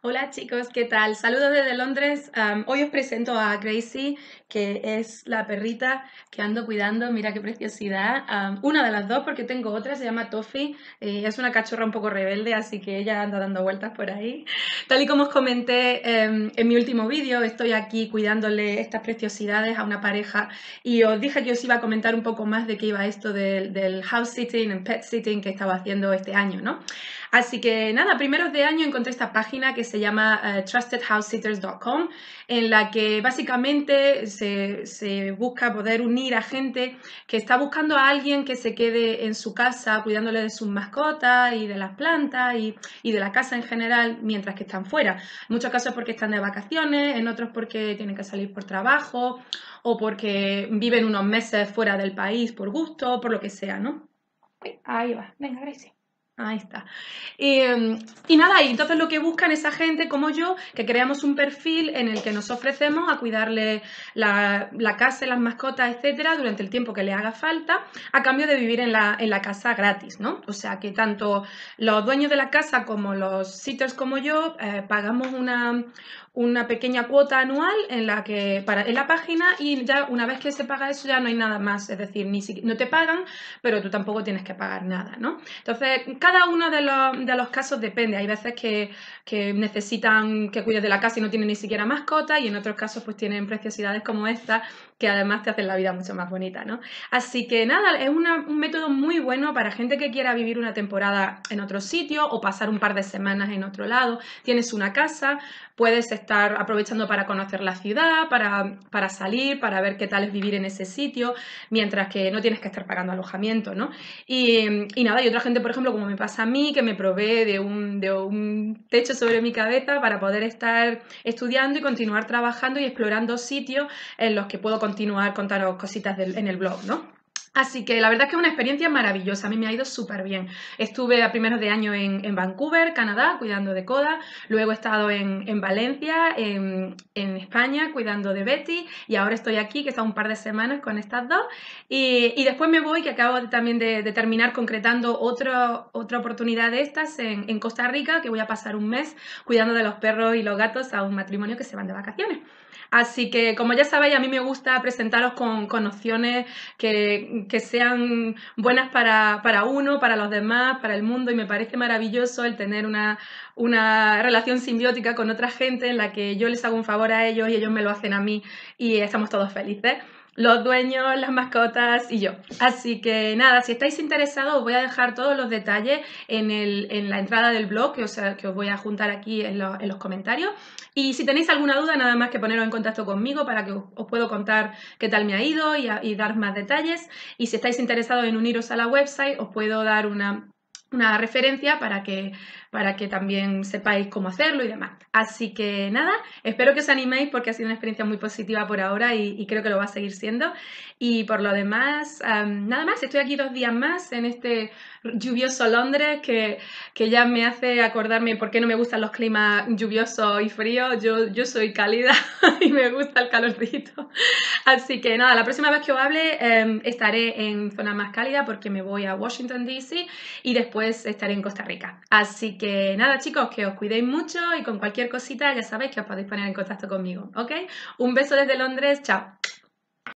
Hola chicos, ¿qué tal? Saludos desde Londres. hoy os presento a Gracie, que es la perrita que ando cuidando. Mira qué preciosidad. una de las dos, porque tengo otra, se llama Toffee. Eh, es una cachorra un poco rebelde, así que ella anda dando vueltas por ahí. Tal y como os comenté em, en mi último vídeo, estoy aquí cuidándole estas preciosidades a una pareja y os dije que os iba a comentar un poco más de qué iba esto del, house sitting and pet sitting que estaba haciendo este año, Así que nada, primeros de año encontré esta página que se llama eh, trustedhousesitters.com, en la que básicamente se, busca poder unir a gente que está buscando a alguien que se quede en su casa cuidándole de sus mascotas y de las plantas y, de la casa en general mientras que están fuera. En muchos casos porque están de vacaciones, en otros porque tienen que salir por trabajo o porque viven unos meses fuera del país por gusto, por lo que sea, ¿no? Ahí va, venga, gracias. Ahí está. Em, y nada, y entonces lo que buscan esa gente como yo, que creamos un perfil en el que nos ofrecemos a cuidarle la, casa, las mascotas, etcétera, durante el tiempo que le haga falta, a cambio de vivir en la, casa gratis, ¿no? O sea que tanto los dueños de la casa como los sitters como yo eh, pagamos una, una pequeña cuota anual en la que para la página y ya una vez que se paga eso ya no hay nada más es decir ni si, no te pagan pero tú tampoco tienes que pagar nada no entonces cada uno de los, casos depende. Hay veces que, necesitan que cuides de la casa y no tienen ni siquiera mascota, y en otros casos, pues tienen preciosidades como esta, que además te hacen la vida mucho más bonita, ¿no? Así que nada, es un método muy bueno para gente que quiera vivir una temporada en otro sitio o pasar un par de semanas en otro lado. Tienes una casa, puedes estar aprovechando para conocer la ciudad, para, para salir, para ver qué tal es vivir en ese sitio, mientras que no tienes que estar pagando alojamiento, ¿no? Y, y nada, y otra gente, por ejemplo, como me pasa a mí, que me provee de un, de un techo sobre mi cabeza para poder estar estudiando y continuar trabajando y explorando sitios en los que puedo continuar contaros cositas en el blog, ¿no? Así que la verdad es que es una experiencia maravillosa, a mí me ha ido súper bien. Estuve a primeros de año en, Vancouver, Canadá, cuidando de Coda, luego he estado en, Valencia, en, España, cuidando de Betty, y ahora estoy aquí, que está un par de semanas con estas dos, y, después me voy, que acabo también de, terminar concretando otra oportunidad de estas en Costa Rica, que voy a pasar un mes cuidando de los perros y los gatos a un matrimonio que se van de vacaciones. Así que, como ya sabéis, a mí me gusta presentaros con, con que que sean buenas para, para, uno, para los demás, para el mundo, y me parece maravilloso el tener una, una, relación simbiótica con otra gente en la que yo les hago un favor a ellos y ellos me lo hacen a mí y estamos todos felices los dueños, las mascotas y yo. Así que nada, si estáis interesados, os voy a dejar todos los detalles en, la entrada del blog, que os, que os, voy a juntar aquí en, los comentarios. Y si tenéis alguna duda, nada más que poneros en contacto conmigo para que os, puedo contar qué tal me ha ido y, dar más detalles. Y si estáis interesados en uniros a la website, os puedo dar una una referencia para que para que también sepáis cómo hacerlo y demás. Así que nada, espero que os animéis porque ha sido una experiencia muy positiva por ahora y, creo que lo va a seguir siendo. Y por lo demás, nada más, estoy aquí dos días más en este lluvioso Londres que, ya me hace acordarme por qué no me gustan los climas lluviosos y fríos. Yo, yo soy cálida y me gusta el calorcito. Así que nada, la próxima vez que os hable em, estaré en zona más cálida porque me voy a Washington, D.C. y después estaré en Costa Rica. Así que nada, chicos, que os cuidéis mucho y con cualquier cosita ya sabéis que os podéis poner en contacto conmigo, ¿ok? Un beso desde Londres, chao.